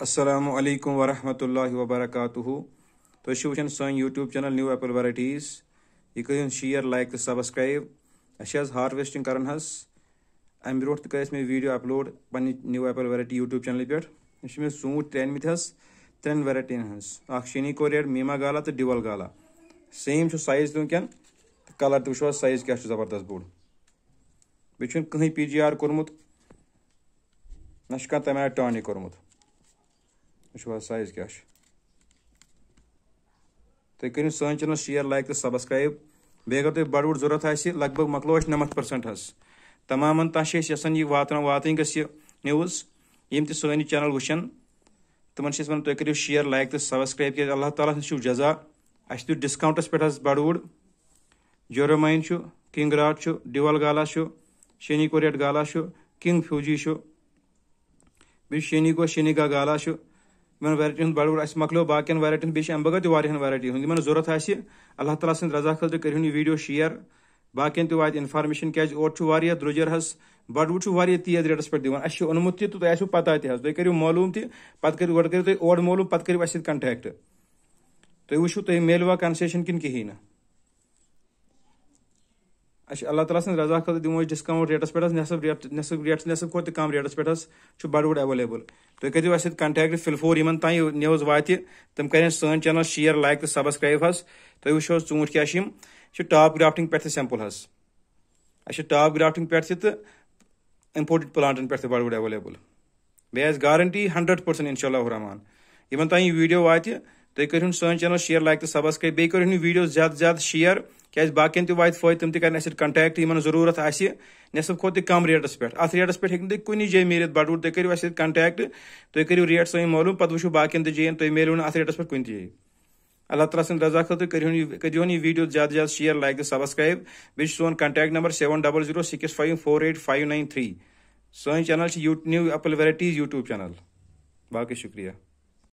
असलकम वरम वबरक तो वन YouTube channel new apple varieties यह कर शेयर लाइक तो सब्सक्राइब अस हारवेस्टिंग कर अमि ब्रो तो मे वीडियो अपलोड पे new apple variety YouTube channel पे मे ऊट त्रेनमित त्रेन वैराइटीन हज शनी कोरियर मीमा गाला तो डिवल गाला सेम साइज वन कलर तो वो साइज क्या जबरदस्त बोर्ड बेचुन कहीं पी जी आर कोर्मुत ना कह तमें कोर्मुत وٕچھِو حظ سایز کیٛاہ چھُ تُہۍ کٔرِو سٲنۍ چَنَل شِیر لایک تہٕ سَبسکرٛایب بیٚیہِ اگر تۄہہِ بَڈوُٹ ضوٚرَتھ آسہِ لگ بگ مۄکلو أسۍ نَمَتھ پٔرسَنٛٹ حظ تمامَن تام چھِ أسۍ یژھان یہِ واتان واتٕنۍ گٔژھ یہِ نِوٕز یِم تہِ سٲنۍ یہِ چَنَل وٕچھَن تِمَن چھِ أسۍ وَنان تُہۍ کٔرِو شِیر لایک تہٕ سَبسکرٛایب کیٛازِ اللہ تعالیٰ ہَس چھُو جزا اَسہِ دیُت ڈِسکاوُنٛٹَس پٮ۪ٹھ حظ بَڈوُڈ جورومایِن چھُ کِنٛگ راٹ چھُ ڈِوَل گالا چھُ شینی کوریٹ گالا چھُ کِنٛگ فیوٗجی چھُ بیٚیہِ شینی کو شینیگا گالا چھُ یِمن ویرایٹی ہُنٛد بڑٕ بڑٕ اَسہِ مۄکلیو باقین ویرایٹین بیٚیہِ چھِ اَمہِ بغٲر تہِ واریاہن ویرایٹی ہُنٛد یِمن ضوٚرتھ آسہِ اللہ تعالیٰ سٕنٛز رضا خٲطرٕ کٔرۍہُن یہِ ویٖڈیو شِیر باقین تہِ واتہِ اِنفارمیشن کیازِ اورٕ چھُ واریاہ درٛوجر حظ بَڈوٕ چھُ واریاہ تیز ریٹس پٮ۪ٹھ دِوان اَسہِ چھُ اوٚنمُت تہِ تہٕ تۄہہِ آسوٕ پتہ تہِ حظ تُہۍ کٔرِو معلوٗم تہِ پتہٕ کٔرِو گۄڈٕ کٔرِو تُہۍ اورٕ معلوٗم پتہٕ کٔرِو اَسہِ سۭتۍ کَنٹیکٹ تُہۍ وٕچھِو تُہۍ میلوا کَنسیشن کِنہٕ کِہیٖنۍ نہٕ अल्लाह ताला सज रजा खत दिमो डिस्काउंट रेटस पे नसब रेट नसब रेट नसब खोत कम रेटस पे बडवुड एवेलेबल तुम करो अस कंटैक्ट फिलफोर इन तय न्यूज वात तम कर सन चैनल शेयर लाइक तो सबसक्राइब हज तुम वो चूंट क्या टाप ग्राफ्टिंग पे सैम्पल हज अस टॉप ग्राफ्टिंग पे तो इम्पोर्टेड प्लांटन पे बडवुड एवेलेबल बेस गारंटी हंड्रेड पर्सेंट इनशा रहमान इन तय वीडियो वात तुम कर सन चैनल शेयर लाइक तो सबसक्राइब बे वीडियो ज्यादा ज्यादा शेयर क्या बाकन तह वात फायदे तम तन कंटैक्ट इन जरूरत आसब खो तह कम रेटस पे अत रेटस पे हेन तुम कुछ जय मिलत बड़ूर तुम करो अ कंटैक्ट तुम करो रेट सही मालूम पे वो बाकन तह तुम मिलो अत रेटस पे कुछ जय अल्लाह तला सद रजा खुद कर वीडियो ज्यादा ज्यादा शेयर लाइक तो सबसक्राइब बेस सोन contact number seven double zero six five four eight five nine three सन channel new apple varieties YouTube channel बाकी शुक्रिया